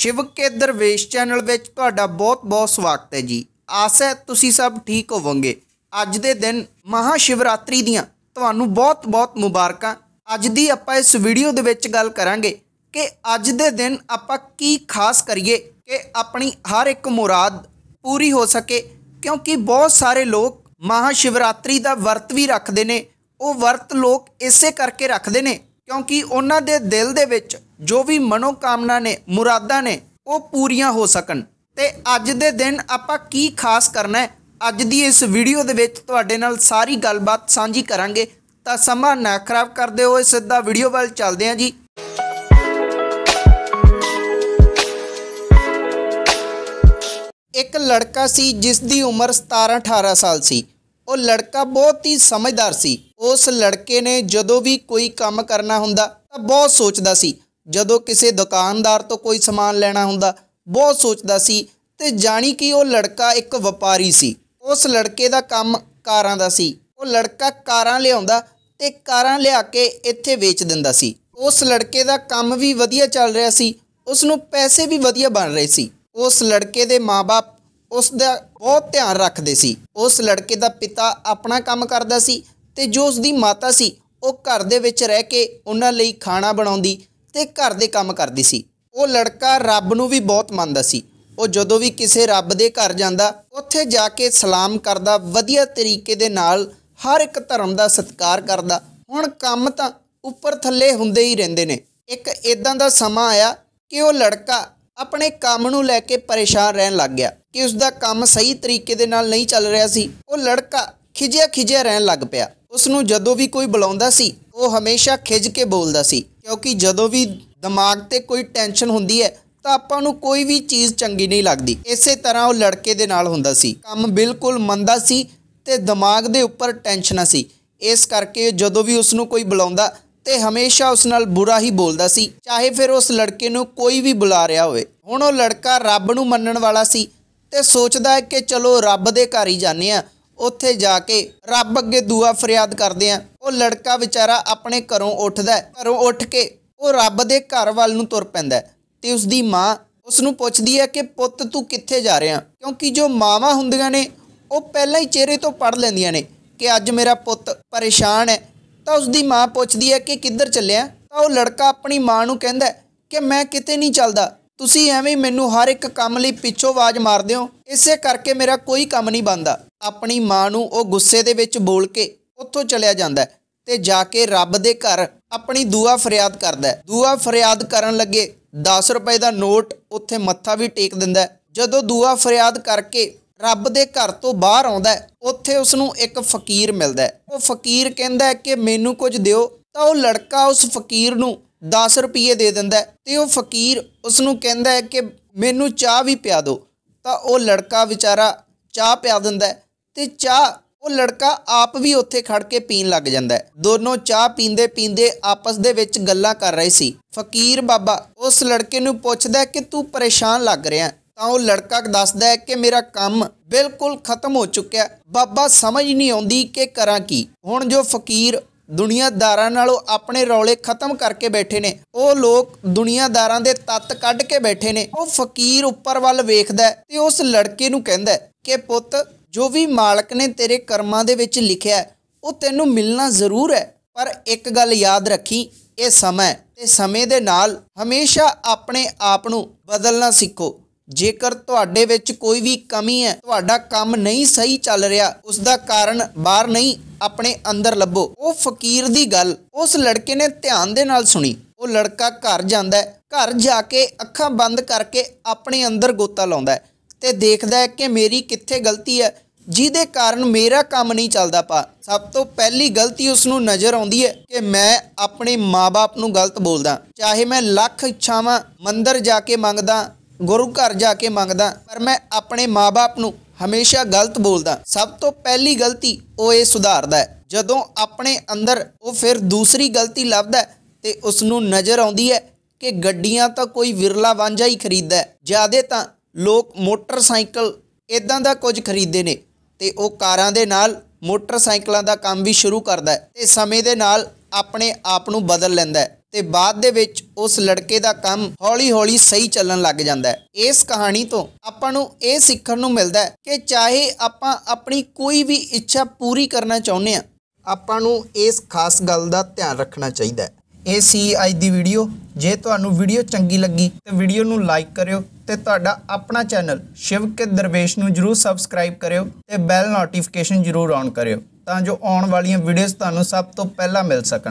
ਸ਼ਿਵ ਕੇ ਦਰਵੇਸ਼ channel ਵਿੱਚ ਤੁਹਾਡਾ ਬਹੁਤ-ਬਹੁਤ ਸਵਾਗਤ ਹੈ ਜੀ ਆਸ ਹੈ ਤੁਸੀਂ ਸਭ ਠੀਕ ਹੋਵੋਗੇ ਅੱਜ ਦੇ ਦਿਨ ਮਹਾ ਸ਼ਿਵਰਾਤਰੀ ਦੀਆਂ ਤੁਹਾਨੂੰ ਬਹੁਤ-ਬਹੁਤ ਮੁਬਾਰਕਾਂ ਅੱਜ ਦੀ ਆਪਾਂ ਇਸ ਵੀਡੀਓ ਦੇ ਵਿੱਚ ਗੱਲ ਕਰਾਂਗੇ ਕਿ ਅੱਜ ਦੇ ਦਿਨ ਆਪਾਂ ਕੀ ਖਾਸ ਕਰੀਏ ਕਿ ਆਪਣੀ ਹਰ ਇੱਕ ਮੁਰਾਦ ਪੂਰੀ ਹੋ ਸਕੇ ਕਿਉਂਕਿ ਬਹੁਤ ਸਾਰੇ ਲੋਕ ਮਹਾ ਸ਼ਿਵਰਾਤਰੀ ਦਾ ਵਰਤ ਵੀ ਰੱਖਦੇ ਨੇ ਉਹ ਵਰਤ ਲੋਕ ਇਸੇ ਕਰਕੇ ਰੱਖਦੇ ਨੇ ਕਿਉਂਕਿ ਉਹਨਾਂ ਦੇ ਦਿਲ ਦੇ ਵਿੱਚ ਜੋ ਵੀ ਮਨੋ ਕਾਮਨਾ ਨੇ ਮੁਰਾਦਾਂ ਨੇ ਉਹ ਪੂਰੀਆਂ ਹੋ ਸਕਣ ਤੇ ਅੱਜ ਦੇ ਦਿਨ ਆਪਾਂ ਕੀ ਖਾਸ ਕਰਨਾ ਹੈ ਅੱਜ ਦੀ ਇਸ ਵੀਡੀਓ ਦੇ ਵਿੱਚ ਤੁਹਾਡੇ ਨਾਲ ਸਾਰੀ ਗੱਲਬਾਤ ਸਾਂਝੀ ਕਰਾਂਗੇ ਤਾਂ ਸਮਾਂ ਨਾ ਖਰਾਬ ਕਰਦੇ ਹੋਏ ਸਿੱਧਾ ਵੀਡੀਓ ਵੱਲ ਚੱਲਦੇ ਹਾਂ ਜੀ ਇੱਕ ਲੜਕਾ ਸੀ ਜਿਸ ਦੀ ਉਮਰ 17-18 ਸਾਲ ਸੀ ਉਹ ਲੜਕਾ ਬਹੁਤ ਹੀ ਸਮਝਦਾਰ ਸੀ ਉਸ ਲੜਕੇ ਨੇ ਜਦੋਂ ਵੀ ਕੋਈ ਕੰਮ ਕਰਨਾ ਹੁੰਦਾ ਤਾਂ ਬਹੁਤ ਸੋਚਦਾ ਸੀ ਜਦੋਂ ਕਿਸੇ ਦੁਕਾਨਦਾਰ ਤੋਂ ਕੋਈ ਸਮਾਨ ਲੈਣਾ ਹੁੰਦਾ ਬਹੁਤ ਸੋਚਦਾ ਸੀ ਤੇ ਜਾਣੀ ਕਿ ਉਹ ਲੜਕਾ ਇੱਕ ਵਪਾਰੀ ਸੀ ਉਸ ਲੜਕੇ ਦਾ ਕੰਮ ਕਾਰਾਂ ਦਾ ਸੀ ਉਹ ਲੜਕਾ ਕਾਰਾਂ ਲਿਆਉਂਦਾ ਤੇ ਕਾਰਾਂ ਲਿਆ ਕੇ ਇੱਥੇ ਵੇਚ ਦਿੰਦਾ ਸੀ ਉਸ ਲੜਕੇ ਦਾ ਕੰਮ ਵੀ ਵਧੀਆ ਚੱਲ ਰਿਹਾ ਸੀ ਉਸ ਨੂੰ ਪੈਸੇ ਵੀ ਵਧੀਆ ਬਣ ਰਹੇ ਸੀ ਉਸ ਲੜਕੇ ਦੇ ਮਾਪੇ ਉਸ ਦਾ ਬਹੁਤ ਧਿਆਨ ਰੱਖਦੇ ਸੀ ਉਸ ਲੜਕੇ ਦਾ ਪਿਤਾ ਆਪਣਾ ਕੰਮ ਕਰਦਾ ਸੀ ਤੇ ਜੋ ਉਸ ਦੀ ਮਾਤਾ ਸੀ ਉਹ ਘਰ ਦੇ ਵਿੱਚ ਰਹਿ ਕੇ ਉਹਨਾਂ ਲਈ ਖਾਣਾ ਬਣਾਉਂਦੀ ਤੇ ਘਰ ਦੇ ਕੰਮ ਕਰਦੀ ਸੀ ਉਹ ਲੜਕਾ ਰੱਬ ਨੂੰ ਵੀ ਬਹੁਤ ਮੰਨਦਾ ਸੀ ਉਹ ਜਦੋਂ ਵੀ ਕਿਸੇ ਰੱਬ ਦੇ ਘਰ ਜਾਂਦਾ ਉੱਥੇ ਜਾ ਕੇ ਸਲਾਮ ਕਰਦਾ ਵਧੀਆ ਤਰੀਕੇ ਦੇ ਨਾਲ ਹਰ ਇੱਕ ਧਰਮ ਦਾ ਸਤਿਕਾਰ ਕਰਦਾ ਹੁਣ ਕੰਮ ਤਾਂ ਉੱਪਰ ਥੱਲੇ ਹੁੰਦੇ ਹੀ ਰਹਿੰਦੇ ਨੇ ਇੱਕ ਇਦਾਂ ਦਾ ਸਮਾਂ ਆਇਆ ਕਿ ਉਹ ਲੜਕਾ ਆਪਣੇ ਕੰਮ ਨੂੰ ਲੈ ਕੇ ਪਰੇਸ਼ਾਨ ਰਹਿਣ ਲੱਗ ਗਿਆ ਕਿ ਉਸ ਦਾ ਕੰਮ ਸਹੀ ਤਰੀਕੇ ਦੇ ਨਾਲ ਨਹੀਂ ਚੱਲ ਰਿਹਾ ਸੀ ਉਹ ਲੜਕਾ ਖਿਜਿਆ ਖਿਜਿਆ ਰਹਿਣ ਲੱਗ ਪਿਆ ਉਸ ਨੂੰ ਜਦੋਂ ਵੀ ਕੋਈ ਬੁਲਾਉਂਦਾ ਸੀ ਉਹ ਹਮੇਸ਼ਾ ਖਿਜ ਕੇ ਬੋਲਦਾ ਸੀ ਕਿਉਂਕਿ ਜਦੋਂ ਵੀ ਦਿਮਾਗ ਤੇ ਕੋਈ ਟੈਨਸ਼ਨ ਹੁੰਦੀ ਹੈ ਤਾਂ ਆਪਾਂ ਨੂੰ ਕੋਈ ਵੀ ਚੀਜ਼ ਚੰਗੀ ਨਹੀਂ ਲੱਗਦੀ ਇਸੇ ਤਰ੍ਹਾਂ ਉਹ ਲੜਕੇ ਦੇ ਨਾਲ ਹੁੰਦਾ ਸੀ ਕੰਮ ਬਿਲਕੁਲ ਮੰਦਾ ਸੀ ਤੇ ਦਿਮਾਗ ਦੇ ਉੱਪਰ ਟੈਨਸ਼ਨਾਂ ਸੀ ਇਸ ਕਰਕੇ ਜਦੋਂ ਵੀ ਉਸ ਨੂੰ ਕੋਈ ਬੁਲਾਉਂਦਾ ਤੇ ਹਮੇਸ਼ਾ ਉਸ ਨਾਲ ਬੁਰਾ ਹੀ ਬੋਲਦਾ ਸੀ ਚਾਹੇ ਫਿਰ ਉਸ ਲੜਕੇ ਨੂੰ ਕੋਈ ਵੀ ਬੁਲਾ ਰਿਹਾ ਹੋਵੇ ਹੁਣ ਉਹ ਲੜਕਾ ਰੱਬ ਨੂੰ ਮੰਨਣ ਵਾਲਾ ਸੀ ਤੇ ਸੋਚਦਾ ਹੈ ਕਿ ਚਲੋ ਰੱਬ ਦੇ ਘਰ ਹੀ ਜਾਂਦੇ ਆ ਉੱਥੇ ਜਾ ਕੇ ਰੱਬ ਅੱਗੇ ਦੁਆ ਫਰਿਆਦ ਕਰਦੇ ਆ ਉਹ ਲੜਕਾ ਵਿਚਾਰਾ ਆਪਣੇ ਘਰੋਂ ਉੱਠਦਾ ਹੈ ਘਰੋਂ ਉੱਠ ਕੇ ਉਹ ਰੱਬ ਦੇ ਘਰ ਵੱਲ ਨੂੰ ਤੁਰ ਪੈਂਦਾ ਤੇ ਉਸ ਦੀ ਮਾਂ ਉਸ ਨੂੰ ਪੁੱਛਦੀ ਹੈ ਕਿ ਪੁੱਤ ਤੂੰ ਕਿੱਥੇ ਜਾ ਰਿਹਾ ਕਿਉਂਕਿ ਜੋ ਮਾਵਾਂ ਹੁੰਦੀਆਂ ਨੇ ਉਹ ਪਹਿਲਾਂ ਹੀ ਚਿਹਰੇ ਤੋਂ ਪੜ ਲੈਂਦੀਆਂ ਨੇ ਕਿ ਅੱਜ ਮੇਰਾ ਪੁੱਤ ਪਰੇਸ਼ਾਨ ਹੈ ਤਾਂ ਉਸ ਦੀ ਮਾਂ ਪੁੱਛਦੀ ਹੈ ਕਿ ਕਿੱਧਰ ਚੱਲਿਆ ਤਾਂ ਉਹ ਲੜਕਾ ਆਪਣੀ ਮਾਂ ਨੂੰ ਕਹਿੰਦਾ ਕਿ ਮੈਂ ਕਿਤੇ ਨਹੀਂ ਚੱਲਦਾ ਤੁਸੀਂ ਐਵੇਂ ਮੈਨੂੰ ਹਰ ਇੱਕ ਕੰਮ ਲਈ ਪਿੱਛੋਂ ਆਵਾਜ਼ ਮਾਰਦੇ ਹੋ ਇਸੇ ਕਰਕੇ ਮੇਰਾ ਕੋਈ ਕੰਮ ਨਹੀਂ ਬਣਦਾ ਆਪਣੀ ਮਾਂ ਨੂੰ ਉਹ ਗੁੱਸੇ ਦੇ ਵਿੱਚ ਬੋਲ ਕੇ ਉੱਥੋਂ ਚਲਿਆ ਜਾਂਦਾ ਤੇ ਜਾ ਕੇ ਰੱਬ ਦੇ ਘਰ ਆਪਣੀ ਦੁਆ ਫਰਿਆਦ ਕਰਦਾ ਦੁਆ ਫਰਿਆਦ ਕਰਨ ਲੱਗੇ 10 ਰੁਪਏ ਦਾ ਨੋਟ ਉੱਥੇ ਮੱਥਾ ਵੀ ਟੇਕ ਦਿੰਦਾ ਜਦੋਂ ਦੁਆ ਫਰਿਆਦ ਕਰਕੇ ਰੱਬ ਦੇ ਘਰ ਤੋਂ ਬਾਹਰ ਆਉਂਦਾ ਹੈ ਉੱਥੇ ਉਸ ਨੂੰ ਇੱਕ ਫਕੀਰ ਮਿਲਦਾ ਹੈ ਉਹ ਫਕੀਰ ਕਹਿੰਦਾ ਹੈ ਕਿ ਮੈਨੂੰ ਕੁਝ ਦਿਓ ਤਾਂ ਉਹ ਲੜਕਾ ਉਸ ਫਕੀਰ ਨੂੰ 10 ਰੁਪਏ ਦੇ ਦਿੰਦਾ ਤੇ ਉਹ ਫਕੀਰ ਉਸ ਨੂੰ ਕਹਿੰਦਾ ਹੈ ਕਿ ਮੈਨੂੰ ਚਾਹ ਵੀ ਪਿਆ ਦਿਓ ਤਾਂ ਉਹ ਲੜਕਾ ਵਿਚਾਰਾ ਚਾਹ ਪਿਆ ਦਿੰਦਾ ਤੇ ਚਾਹ ਉਹ ਲੜਕਾ ਆਪ ਵੀ ਉੱਥੇ ਖੜ ਕੇ ਪੀਣ ਲੱਗ ਜਾਂਦਾ ਦੋਨੋਂ ਚਾਹ ਪੀਂਦੇ ਪੀਂਦੇ ਆਪਸ ਦੇ ਵਿੱਚ ਗੱਲਾਂ ਕਰ ਰਹੇ ਸੀ ਫਕੀਰ ਬਾਬਾ ਉਸ ਲੜਕੇ ਨੂੰ ਪੁੱਛਦਾ ਕਿ ਤੂੰ ਪਰੇਸ਼ਾਨ ਲੱਗ ਰਿਹਾ ਤਾਂ ਉਹ ਲੜਕਾ ਦੱਸਦਾ ਹੈ ਕਿ ਮੇਰਾ ਕੰਮ ਬਿਲਕੁਲ ਖਤਮ ਹੋ ਚੁੱਕਿਆ ਬਾਬਾ ਸਮਝ ਨਹੀਂ ਆਉਂਦੀ ਕਿ ਕਰਾਂ ਕੀ ਹੁਣ ਜੋ ਫਕੀਰ ਦੁਨੀਆਦਾਰਾਂ ਨਾਲੋਂ ਆਪਣੇ ਰੌਲੇ ਖਤਮ ਕਰਕੇ ਬੈਠੇ ਨੇ ਉਹ ਲੋਕ ਦੁਨੀਆਦਾਰਾਂ ਦੇ ਤੱਤ ਕੱਢ ਕੇ ਬੈਠੇ ਨੇ ਉਹ ਫਕੀਰ ਉੱਪਰ ਵੱਲ ਵੇਖਦਾ ਤੇ ਉਸ ਲੜਕੇ ਨੂੰ ਕਹਿੰਦਾ ਕਿ ਪੁੱਤ ਜੋ ਵੀ ਮਾਲਕ ਨੇ ਤੇਰੇ ਕਰਮਾਂ ਦੇ ਵਿੱਚ ਲਿਖਿਆ ਉਹ ਤੈਨੂੰ ਮਿਲਣਾ ਜ਼ਰੂਰ ਹੈ ਪਰ ਇੱਕ ਗੱਲ ਯਾਦ ਰੱਖੀ ਇਹ ਸਮਾਂ ਤੇ ਸਮੇਂ ਦੇ ਨਾਲ ਹਮੇਸ਼ਾ ਆਪਣੇ ਆਪ ਨੂੰ ਬਦਲਣਾ ਸਿੱਖੋ ਜੇਕਰ ਤੁਹਾਡੇ ਵਿੱਚ ਕੋਈ ਵੀ ਕਮੀ ਹੈ ਤੁਹਾਡਾ ਕੰਮ ਨਹੀਂ ਸਹੀ ਚੱਲ ਰਿਹਾ ਉਸ ਦਾ ਕਾਰਨ ਬਾਹਰ ਨਹੀਂ ਆਪਣੇ ਅੰਦਰ ਲੱਭੋ ਉਹ ਫਕੀਰ ਦੀ ਗੱਲ ਉਸ ਲੜਕੇ ਨੇ ਧਿਆਨ ਦੇ ਨਾਲ ਸੁਣੀ ਉਹ ਲੜਕਾ ਘਰ ਜਾਂਦਾ ਘਰ ਜਾ ਕੇ ਅੱਖਾਂ ਬੰਦ ਕਰਕੇ ਆਪਣੇ ਅੰਦਰ ਗੋਤਾ ਲਾਉਂਦਾ ਤੇ ਦੇਖਦਾ ਹੈ ਕਿ ਮੇਰੀ ਕਿੱਥੇ ਗਲਤੀ ਹੈ ਜਿਹਦੇ ਕਾਰਨ ਮੇਰਾ ਕੰਮ ਨਹੀਂ ਚੱਲਦਾ ਪਾ ਸਭ ਤੋਂ ਪਹਿਲੀ ਗਲਤੀ ਉਸ ਨੂੰ ਨਜ਼ਰ ਆਉਂਦੀ ਹੈ ਕਿ ਮੈਂ ਆਪਣੇ ਮਾਪੇ ਨੂੰ ਗਲਤ ਬੋਲਦਾ ਚਾਹੇ ਮੈਂ ਲੱਖ ਇੱਛਾਵਾਂ ਮੰਦਰ ਜਾ ਕੇ ਮੰਗਦਾ ਗੁਰੂ ਘਰ ਜਾ ਕੇ ਮੰਗਦਾ ਪਰ ਮੈਂ ਆਪਣੇ ਮਾਪੇ ਨੂੰ ਹਮੇਸ਼ਾ ਗਲਤ ਬੋਲਦਾ ਸਭ ਤੋਂ ਪਹਿਲੀ ਗਲਤੀ ਉਹ ਇਹ ਸੁਧਾਰਦਾ ਜਦੋਂ ਆਪਣੇ ਅੰਦਰ ਉਹ ਫਿਰ ਦੂਸਰੀ ਗਲਤੀ ਲੱਭਦਾ ਤੇ ਉਸ ਨੂੰ ਨਜ਼ਰ ਆਉਂਦੀ ਹੈ ਕਿ ਗੱਡੀਆਂ ਤਾਂ ਕੋਈ ਵਿਰਲਾ ਵਾਂਝਾ ਹੀ ਖਰੀਦਦਾ ਜਿਆਦੇ ਤਾਂ ਲੋਕ ਮੋਟਰਸਾਈਕਲ ਇਦਾਂ ਦਾ ਕੁਝ ਖਰੀਦਦੇ ਨੇ ਤੇ ਉਹ ਕਾਰਾਂ ਦੇ ਨਾਲ ਮੋਟਰਸਾਈਕਲਾਂ ਦਾ ਕੰਮ ਵੀ ਸ਼ੁਰੂ ਕਰਦਾ ਤੇ ਸਮੇਂ ਦੇ ਨਾਲ ਆਪਣੇ ਆਪ ਨੂੰ ਬਦਲ ਲੈਂਦਾ ਤੇ ਬਾਅਦ ਦੇ ਵਿੱਚ ਉਸ ਲੜਕੇ ਦਾ ਕੰਮ ਹੌਲੀ-ਹੌਲੀ ਸਹੀ ਚੱਲਣ ਲੱਗ ਜਾਂਦਾ ਹੈ ਇਸ ਕਹਾਣੀ ਤੋਂ ਆਪਾਂ ਨੂੰ ਇਹ ਸਿੱਖਣ ਨੂੰ ਮਿਲਦਾ ਹੈ ਕਿ ਚਾਹੇ ਆਪਾਂ ਆਪਣੀ ਕੋਈ ਵੀ ਇੱਛਾ ਪੂਰੀ ਕਰਨਾ ਚਾਹੁੰਦੇ ਆ ਆਪਾਂ ਨੂੰ ਇਸ ਖਾਸ ਗੱਲ ਦਾ ਧਿਆਨ ਰੱਖਣਾ ਚਾਹੀਦਾ ਹੈ ਇਹ ਸੀ ਅੱਜ ਦੀ ਵੀਡੀਓ ਜੇ ਤੁਹਾਨੂੰ ਵੀਡੀਓ ਚੰਗੀ ਲੱਗੀ ਤੇ ਵੀਡੀਓ ਨੂੰ ਲਾਈਕ ਕਰਿਓ ਤੇ ਤੁਹਾਡਾ ਆਪਣਾ ਚੈਨਲ ਸ਼ਿਵ ਕੇ ਦਰਵੇਸ਼ ਨੂੰ ਜਰੂਰ ਸਬਸਕ੍ਰਾਈਬ ਕਰਿਓ ਤੇ ਬੈਲ ਨੋਟੀਫਿਕੇਸ਼ਨ ਜਰੂਰ ਆਨ ਕਰਿਓ ਤਾਂ ਜੋ ਆਉਣ ਵਾਲੀਆਂ ਵੀਡੀਓਜ਼ ਤੁਹਾਨੂੰ ਸਭ ਤੋਂ ਪਹਿਲਾਂ ਮਿਲ ਸਕਣ